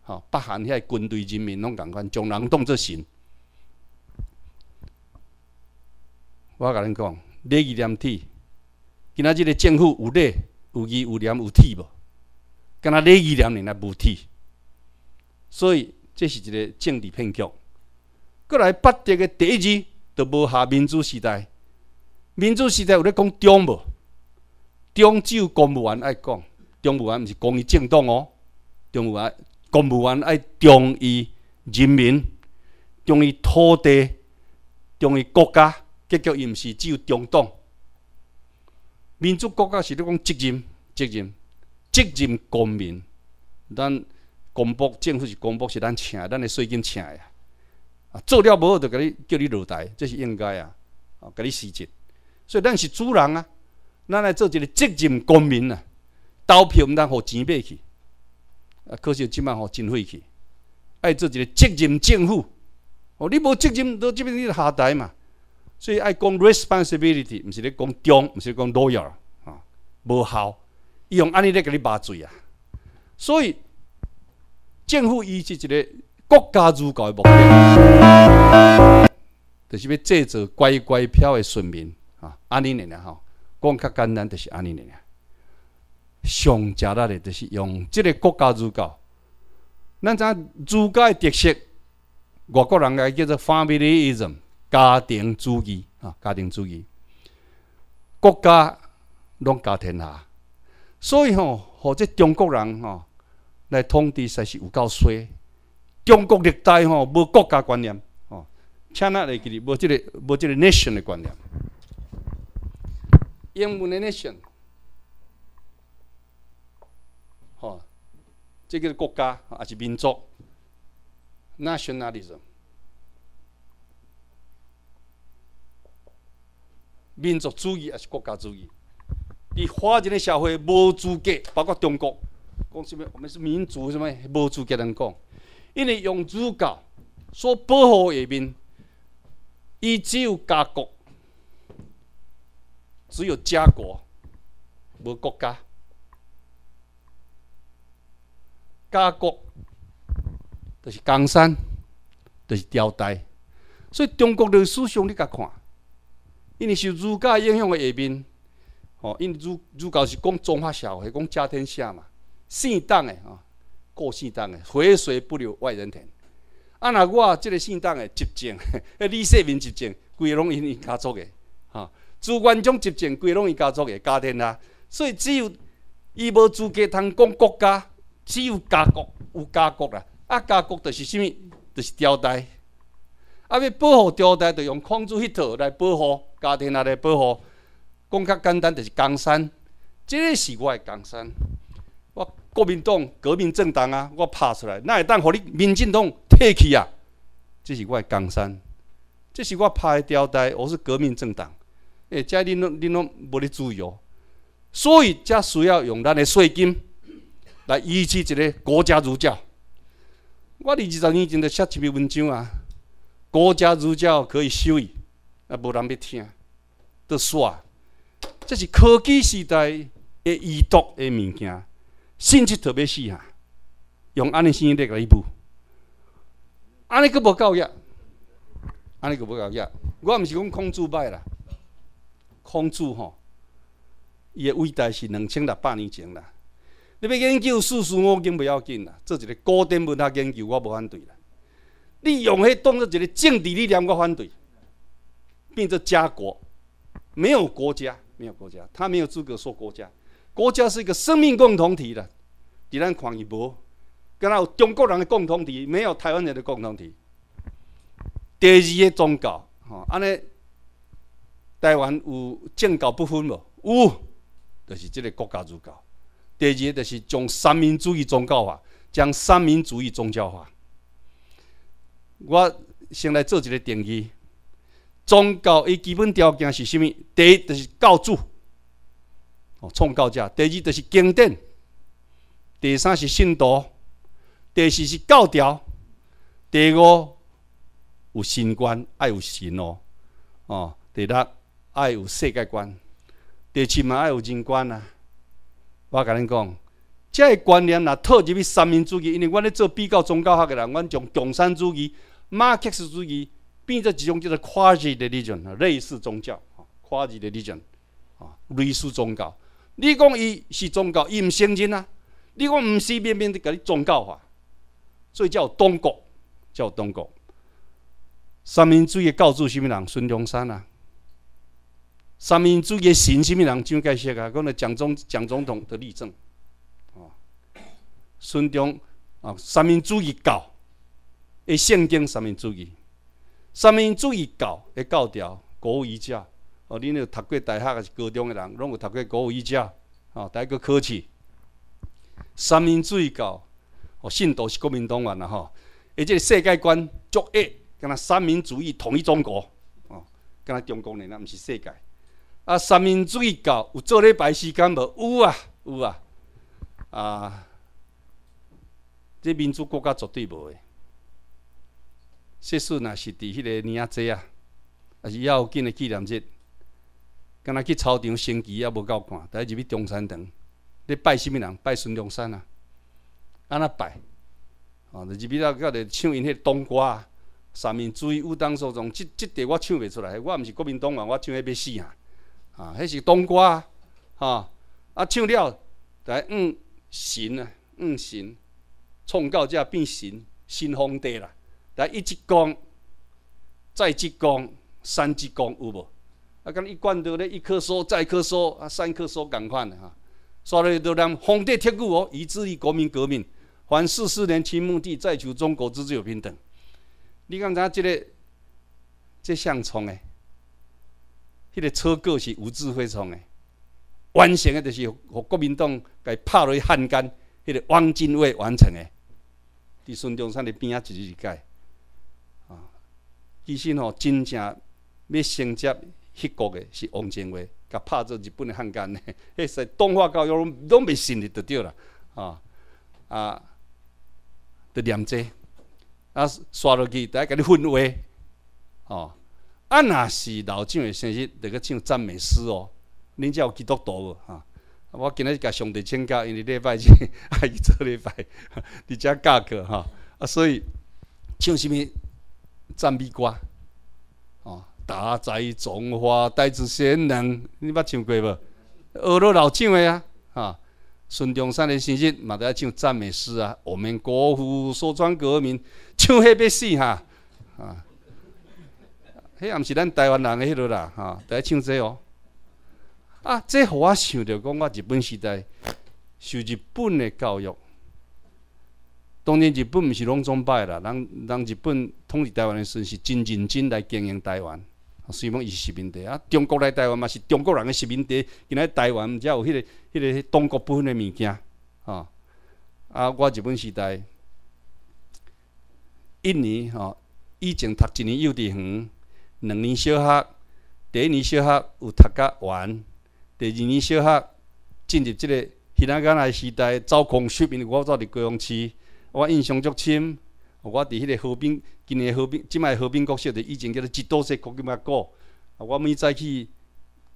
吼，北韩遐军队人民拢共款，将人当作神。我甲你讲，礼义廉耻。今仔日个政府有理有义、有廉、有替无，敢若礼义廉人来无替，所以这是一个政治骗局。过来北直个第一日都无下民主时代，民主时代有咧讲中无，中只有公务员爱讲，公务员毋是讲伊政党哦，公务员公务员爱忠于人民、忠于土地、忠于国家，结局伊毋是只有政党。民主国家是咧讲责任，责任，责任公民。咱公仆政府是公仆，是咱请，咱的税金请的。啊，做了无好就给你叫你落台，这是应该啊。哦，给你辞职，所以咱是主人啊。咱来做一个责任公民啊，投票毋通互钱买去。啊，可惜即摆互真费去。爱做一个责任政府，哦，你无责任，到即边你就下台嘛。所以爱讲 responsibility 毋是咧讲忠，毋是讲 loyal 啊，无效，伊用安尼咧给你麻醉啊！所以政府是一个国家主教的目的，就是要制造乖乖票的选民啊！安尼人吼，讲较简单，就是安尼人啊，上加拿大嘅就是用即个国家主教，咱影主教的特色，外国人嗌叫做 familism。家庭主义啊，家庭主义，国家拢家天下，所以吼，或这中国人吼来统治才是有够衰。中国历代吼无国家观念哦，请那来记哩无这个无这个 nation 的观念，英文的 nation，吼，这个国家还是民族，nationalism。民族主义还是国家主义？伫发展的社会无资格，包括中国，讲什么？我们是民族什么无资格能讲？因为用宗教所保护下面，伊只有家国，只有家国，无国家。家国就是江山，就是朝代。所以中国历史上你甲看。因为是儒家影响的下面，吼，因儒儒教是讲中华社会，讲家天下嘛。姓党的啊，个姓党的，肥水不流外人田。啊，那我即个姓党的执政，你 说民执政规拢因因家族个，吼，朱元璋执政规拢因家族的家庭啦。所以只有伊无资格通讲国家，只有家国有家国啦，啊，家国就是啥物，就是朝代。啊，要保护朝代，就用孔子迄套来保护。家庭内的保护，讲较简单，就是江山。个是我的江山。我国民党革命政党啊，我拍出来，哪会当互你民进党退去啊？这是我的江山，这是我拍的吊带。我是革命政党，诶，遮恁拢恁拢无咧自由，所以才需要用咱的税金来维持一个国家儒教。我二十年前就写一篇文章啊，国家儒教可以收矣。啊！无人要听，都煞。这是科技时代诶，遗毒诶物件，性质特别是啊。用安尼性质来一部，安尼个无够育，安尼个无够育。我毋是讲孔子歹啦，孔子吼，伊诶伟大是两千六百年前啦。你要研究四书，五经不要紧啦。做一个古典文学研究，我无反对啦。你用迄当作一个政治理念，我反对。变这家国，没有国家，没有国家，他没有资格说国家。国家是一个生命共同体的，你让狂野波，跟他有中国人的共同体，没有台湾人的共同体。第二个宗教，吼，安尼，台湾有政教不分无？有，就是这个国家主教。第二，个就是将三民主义宗教化，将三民主义宗教化。我先来做一个定义。宗教伊基本条件是啥物？第一就是教主，哦，创教者；第二就是经典；第三是信徒；第四是教条；第五有神观，爱有神哦，哦；第六爱有世界观；第七嘛爱有人观啊。我甲恁讲，即个观念若套入去三民主义，因为阮咧做比较宗教学嘅人，阮从共产主义、马克思主义。变这一种叫做跨界的那啊，类似宗教啊，跨界的那种啊，类似宗教。你讲伊是宗教，伊毋圣经啊。你讲毋是，明明在搞啲宗教化，所以叫东国，叫东国。三民主义教主是物人？孙中山啊？三民主义神是物人？怎解释啊？讲个蒋总，蒋总统的例证。哦，孙中啊，三民主义教，伊圣经三民主义。三民主义教，的教条，国语之家，哦，恁有读过大学还是高中的人，拢有读过国语之家，哦，大家去考试。三民主义教，哦，信徒是国民党员啊，吼，而个世界观足一，敢若三民主义统一中国，哦，敢若中国人啊毋是世界。啊，三民主义教有做礼拜时间无？有啊，有啊，啊，这民主国家绝对无诶。岁数呐是伫迄个年啊济啊，啊是也有建个纪念日，敢若去操场升旗也无够看，来入去中山堂，咧拜啥物人？拜孙中山啊，安那拜？哦，入去了，搁着唱因迄冬歌，三面注意有当所中，即即块我唱袂出来，我毋是国民党员，我唱迄要死啊！啊，迄是冬歌，吼、啊唱了，来嗯神啊，嗯神，创到这变神，新皇帝啦！来一级工，再一级工，三级工有无？啊，讲一贯头咧，一棵树再一棵树，啊，三棵树赶快的哈，所以都让皇帝铁骨哦，以至于国民革命凡四四年清墓地，再求中国之自由平等。你知影这个这项冲诶，迄个车果是无智慧创诶，完成诶就是国民党给拍落去汉奸，迄个汪精卫完成诶，伫孙中山的边啊，就是解。其实哦，真正要承接迄个的是王建伟，甲拍做日本的汉奸咧。迄些动画教育拢拢未信得着啦，啊啊，得念解。啊，刷落去大家给你氛话，哦，啊那是老蒋的生日，得去唱赞美诗哦。恁叫基督徒无？吼，我今日甲上帝请教，因为礼拜日 啊，伊做礼拜，伫遮教课哈。啊，所以唱什么？赞美歌，哦，大在中华，代志贤人，你捌唱过无？俄罗老唱的啊，哈，孙中山的生日嘛都要唱赞美诗啊。我们国父孙庄革命，唱迄要死哈，啊，迄也毋是咱台湾人的迄落啦，哈，都要唱这哦。啊，这互我想着讲，我日本时代受日本的教育。当年日本毋是拢崇败啦，人人日本统治台湾时阵是真认真来经营台湾，所以讲伊是殖民地啊。中国来台湾嘛是中国人的殖民地，今仔台湾毋只有迄个、迄个中国部分的物件啊。啊，我日本时代，一年吼，以前读一年幼稚园，两年小学，第一年小学有读甲完，第二年小学进入即个伊拉仔来时代走工，说民，我做伫高雄市。我印象足深，我伫迄个和平，今年和平，即摆和平国小，就以前叫做一道山国小嘛。啊，我每早起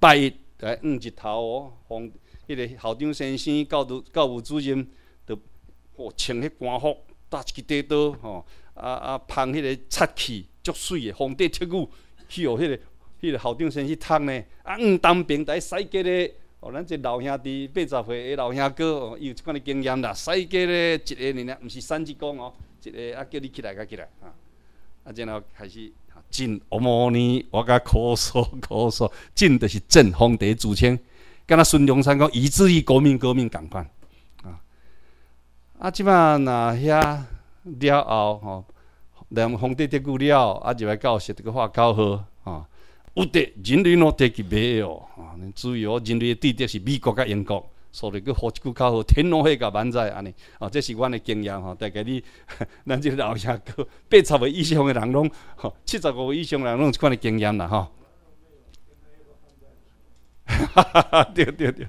拜一，来五一头哦，方迄个校长先生、教导、教务主任，哦穿迄官服，搭一支刀哦，啊啊，捧迄个擦器，足水的，皇帝铁骨，去哦迄个、迄个校长先生读呢，啊，五当兵在使个咧。哦，咱这老兄弟八十岁的老哥哦，伊有即款的经验啦。赛过咧一个人啊，毋是三只公哦，一个啊叫你起来，甲起来啊，啊，然后开始啊，进哦么呢，我甲口说口说，进就是进皇帝主称，敢若孙中山讲以至于革命革命共款啊。啊，即摆若遐了后吼，连皇帝得过了，啊，就来教识这个话教好。有的，人类拢得去买哦？啊，主要人类的地点是美国甲英国，所以佫好一句口号：天南海甲万载安尼。哦，这是阮的经验哦。大家你，咱即个老乡哥，八十五以上的人拢，吼、七十五以上的人拢，即款的经验啦哈。哈哈哈，对对对，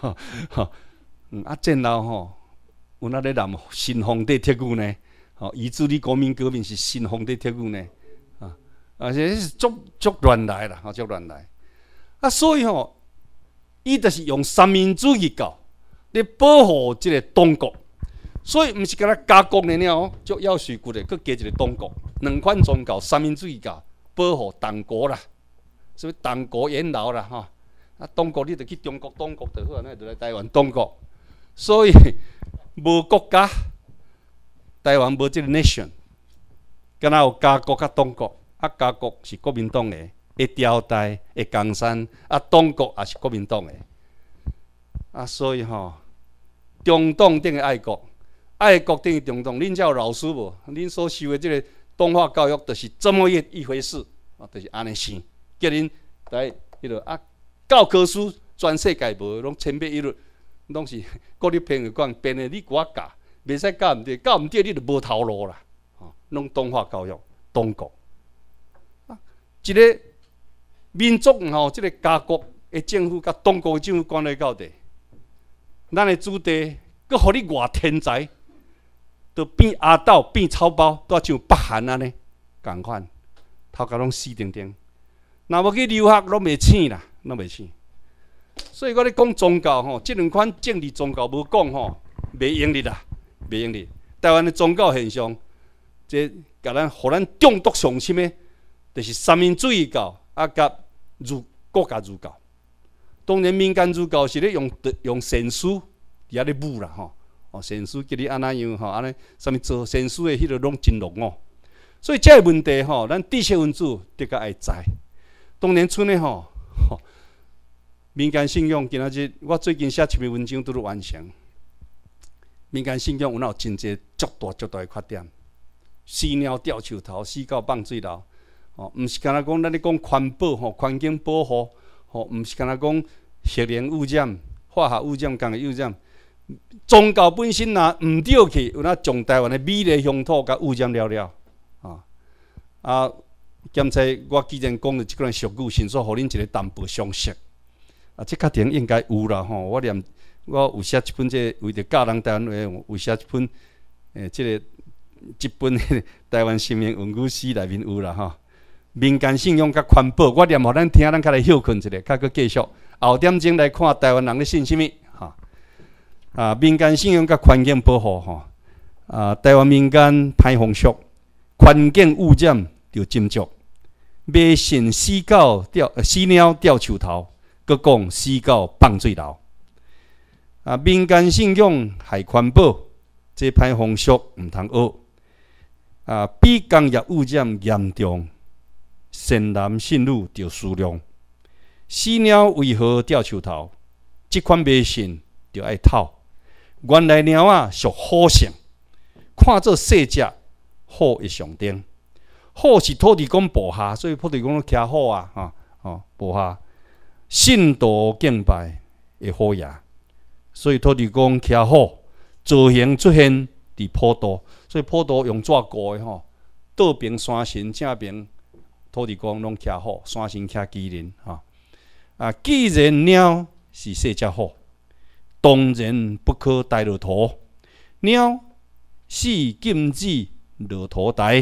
哈，哈，嗯，啊，镇后吼，我那咧南新皇帝铁骨呢？哦，以资历国民革命是新皇帝铁骨呢。是迄是足足乱来啦，啊，足乱来！啊，所以吼，伊就是用三民主义搞，咧保护即个中国。所以毋是干那加工的了，吼，就要水骨的，去加一个中国，两款宗教，三民主义搞，保护中国啦，所以中国元老啦，吼。啊，中国你著去中国，中国就好，那著来台湾，中国。所以无国家，台湾无即个 nation，干那有加国甲中国。啊，家国是国民党诶，会吊带，会江山；啊，党国也是国民党诶，啊，所以吼，中党等于爱国，爱国等于中党。恁有老师无？恁所受的这个东化教育，就是这么一一回事啊，就是安尼想，叫恁来迄落啊，教科书全世界无拢千篇一律，拢是国立编的馆编的，你我教，袂使教毋对，教毋对你就无头路啦。吼，拢东化教育，党国。一个民族吼，即个家国的政府，甲中国政府关系到底？咱的子弟，阁互你外天才，都变阿斗，变草包，都像北韩安尼，共款，头壳拢死定定。若要去留学，拢袂醒啦，拢袂醒。所以我咧讲宗教吼，即两款政治宗教无讲吼，袂用哩啦，袂用哩。台湾的宗教现象，即甲咱互咱中毒上深的。就是三民主义教啊，甲入国家儒教。当然，民间儒教是咧用用神书，也咧武啦吼。哦，神书叫你安那样吼，安尼啥物做神书的迄个拢真浓哦。所以即个问题吼，咱知识分子比较爱知。当然，春内吼，吼民间信仰今仔日我最近写一篇文章都咧完成。民间信仰有有真济足大足大的缺点，死鸟吊树头，死狗放水牢。毋是敢若讲，咱咧讲环保吼，环境保护吼，毋是敢若讲，核能污染、化学污染、工业污染，宗教本身若毋对去，有那从台湾的美丽乡土甲污染了了啊啊！检测我之前讲的即款俗语，线说互恁一个淡薄相识啊，这确定应该有啦吼。我连我有写一本这为着教人台湾话，有写一本诶，即个一本台湾新闻文具史内面有啦吼。民间信用甲环保，我连互咱听咱较来休困一下，较佫继续。后点钟来看台湾人咧信甚物？哈啊！民间信用甲环境保护吼啊！台湾民间歹风俗，环境污染着斟酌。买信死狗吊死鸟吊树头，佮讲死狗放水牢啊！民间信用害环保，这歹风俗毋通学啊！比工业污染严重。信男信女着思量，死鸟为何吊树头？即款迷信着爱偷。原来鸟啊属虎性，看做细只虎会上顶，虎是土地公布下，所以土地公徛虎啊！哈哦，布下信道敬拜会好呀，所以土地公徛虎，造型出现伫坡度，所以坡度用纸糊诶吼，道边山形正边。土地公拢吃好，山神吃吉麟吼啊，既然鸟是说遮好，当然不可带骆土。鸟是禁止骆土带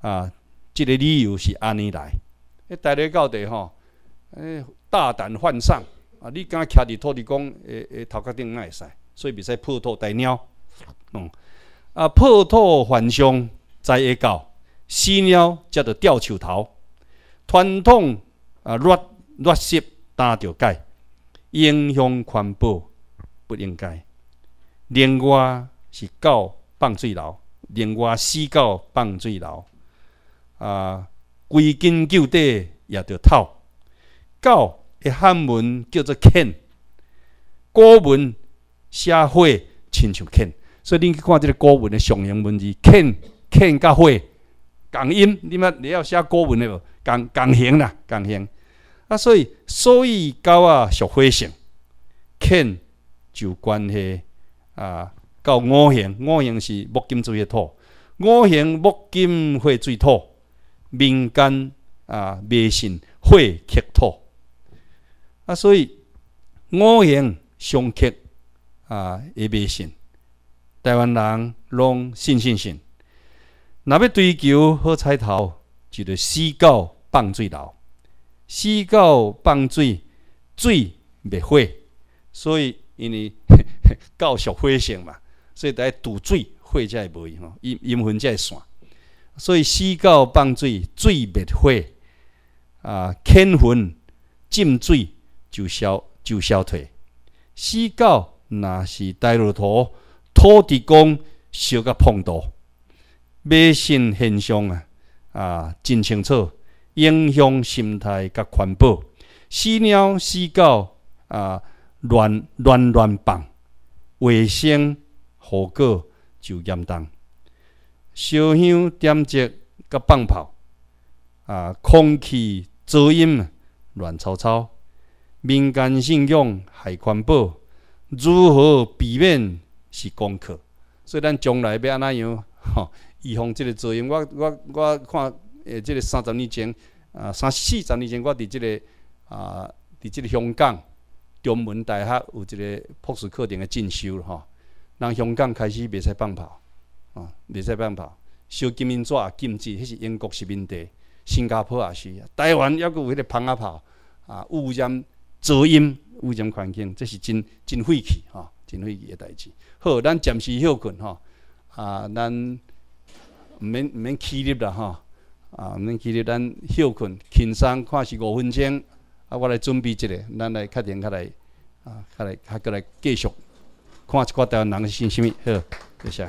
啊，即个理由是安尼来。一带来到底吼，哎，大胆犯上啊！你敢徛伫土地公诶诶头壳顶那会使，所以袂使破土带鸟。嗯，啊，破土犯上再会到，死鸟则着吊树头。传统啊，劣劣势打着改影响环保不应该。另外是狗放水牢，另外死狗放水牢啊，归根究底也着透。狗的汉文叫做 “can”，古文写火”亲像 “can”，所以你去看即个古文的常用文字 “can”，“can” 音，你们你要写古文的无？刚刚型啦，刚型啊，所以所以狗啊，属火性。肯就关系啊，到五行，五行是木金水土，五行木金火水土，民间啊迷信会克土啊，所以五行相克啊，也迷信。台湾人拢信信信，若要追求好彩头，就得四九。放水道，西九放水，水灭火，所以因为教属火性嘛，所以大家渡水火才会无用，阴阴魂才会散。所以西九放水，水灭火，啊，牵魂浸水就消就消退。西九若是呆路土，土地公烧个碰到，迷信现象啊，啊，真清楚。影响心态甲环保，死鸟死狗啊，乱乱乱放，卫生后果就严重。烧香点烛甲放炮啊，空气噪音乱吵吵，民间信仰害环保，如何避免是功课。所以咱将来要安怎样吼，预防即个噪音？我我我看。诶，即个三十年前，啊，三四十年前，我伫即个啊，伫即个香港中文大学有一个博士课程的进修，吼，人香港开始袂使放炮，啊，袂使放炮，烧金银纸禁止，迄是英国殖民地，新加坡也是，台湾抑佫有迄个放阿炮，啊，污染噪音，污染环境，这是真真晦气，吼，真晦气诶代志。好，咱暂时休困，吼，啊，咱毋免毋免起立啦，吼。啊，我们其实咱休困、轻松，看是五分钟，啊，我来准备一个，咱来确定，较来，啊，较来，较过来继续，看一寡湾人是啥物，好，谢谢。